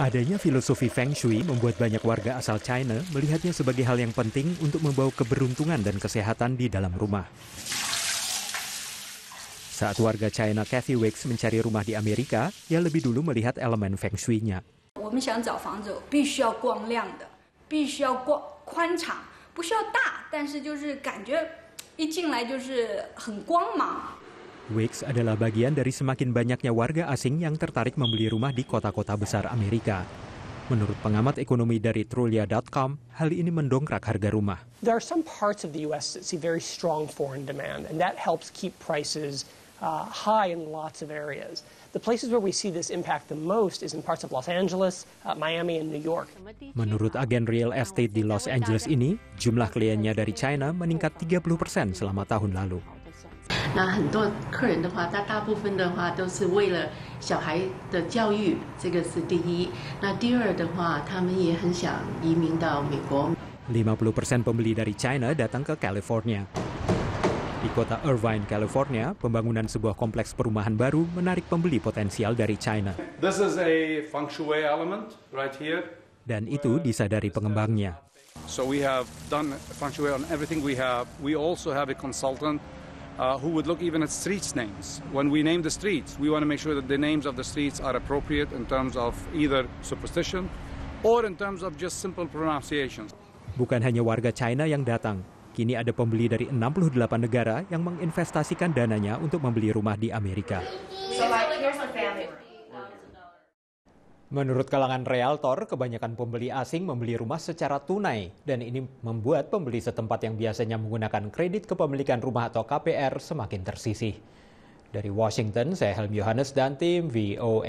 Adanya filosofi Feng Shui membuat banyak warga asal China melihatnya sebagai hal yang penting untuk membawa keberuntungan dan kesehatan di dalam rumah. Saat warga China Kathy Wicks mencari rumah di Amerika, ia lebih dulu melihat elemen Feng Shui-nya. Wix adalah bagian dari semakin banyaknya warga asing yang tertarik membeli rumah di kota-kota besar Amerika. Menurut pengamat ekonomi dari Trulia.com, hal ini mendongkrak harga rumah. Menurut agen real estate di Los Angeles ini, jumlah kliennya dari China meningkat 30% persen selama tahun lalu puluh persen pembeli dari China datang ke California. Di kota Irvine, California, pembangunan sebuah kompleks perumahan baru menarik pembeli potensial dari China. This is a feng shui element right here. Dan itu disadari pengembangnya. So we have done feng shui on everything we have. We also have a consultant uh, who would look even at streets names. When we name the streets, we want to make sure that the names of the streets are appropriate in terms of either superstition or in terms of just simple pronunciations. Bukan hanya warga China yang datang, kini ada pembeli dari 68 negara yang menginvestasikan dananya untuk membeli rumah di Amerika. So like, Menurut kalangan realtor, kebanyakan pembeli asing membeli rumah secara tunai dan ini membuat pembeli setempat yang biasanya menggunakan kredit kepemilikan rumah atau KPR semakin tersisih. Dari Washington, saya Helm Yohanes dan tim VOA.